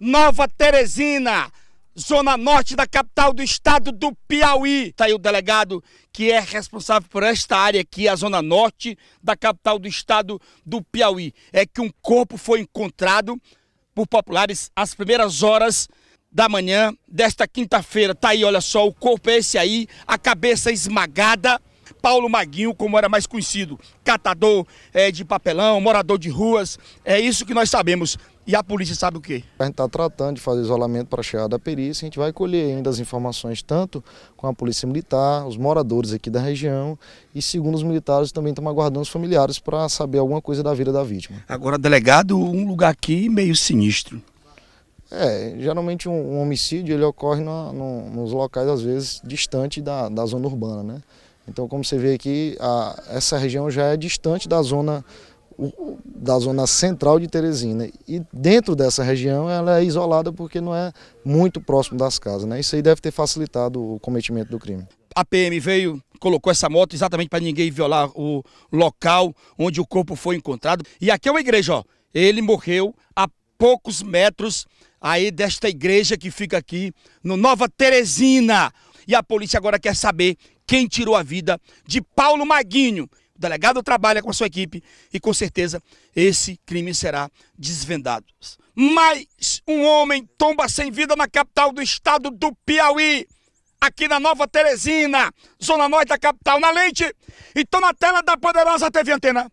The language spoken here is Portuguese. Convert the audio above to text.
Nova Teresina, zona norte da capital do estado do Piauí. Está aí o delegado que é responsável por esta área aqui, a zona norte da capital do estado do Piauí. É que um corpo foi encontrado por populares às primeiras horas da manhã desta quinta-feira. Está aí, olha só, o corpo é esse aí, a cabeça esmagada. Paulo Maguinho, como era mais conhecido, catador é, de papelão, morador de ruas, é isso que nós sabemos. E a polícia sabe o quê? A gente está tratando de fazer isolamento para a chegada da perícia. A gente vai colher ainda as informações tanto com a polícia militar, os moradores aqui da região e, segundo os militares, também estamos aguardando os familiares para saber alguma coisa da vida da vítima. Agora, delegado, um lugar aqui meio sinistro. É, geralmente um, um homicídio ele ocorre no, nos locais, às vezes, distante da, da zona urbana, né? Então, como você vê aqui, a, essa região já é distante da zona da zona central de Teresina. E dentro dessa região ela é isolada porque não é muito próximo das casas. Né? Isso aí deve ter facilitado o cometimento do crime. A PM veio, colocou essa moto exatamente para ninguém violar o local onde o corpo foi encontrado. E aqui é uma igreja, ó. Ele morreu a poucos metros aí desta igreja que fica aqui no Nova Teresina. E a polícia agora quer saber quem tirou a vida de Paulo Maguinho, o delegado trabalha com a sua equipe e com certeza esse crime será desvendado. Mas um homem tomba sem vida na capital do estado do Piauí, aqui na Nova Teresina, zona norte da capital, na lente. Então na tela da poderosa TV Antena.